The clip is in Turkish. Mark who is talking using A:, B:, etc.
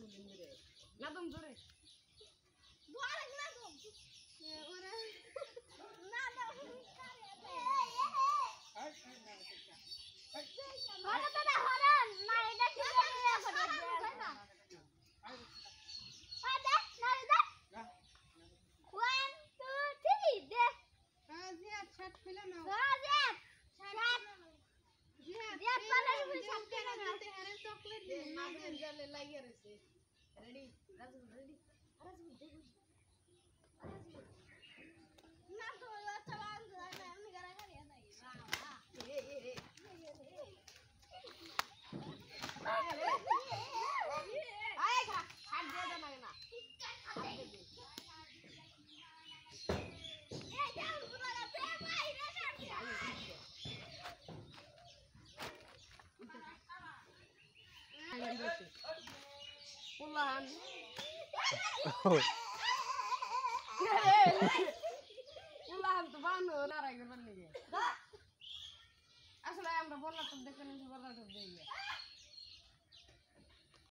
A: katolim dire. Nadım dire. Bu arada nadım. Ona nadım. Hara da da hara. Narida çıkıyor. Hadi narida. One, two, three. De. Gazi at çat filan. Gazi জালে লাগিয়ে রয়েছে ready Raju ready perlahan. Oh. Ulah tuan narai gulan ni. Asal ayam dah bola tu dekat ni tu bola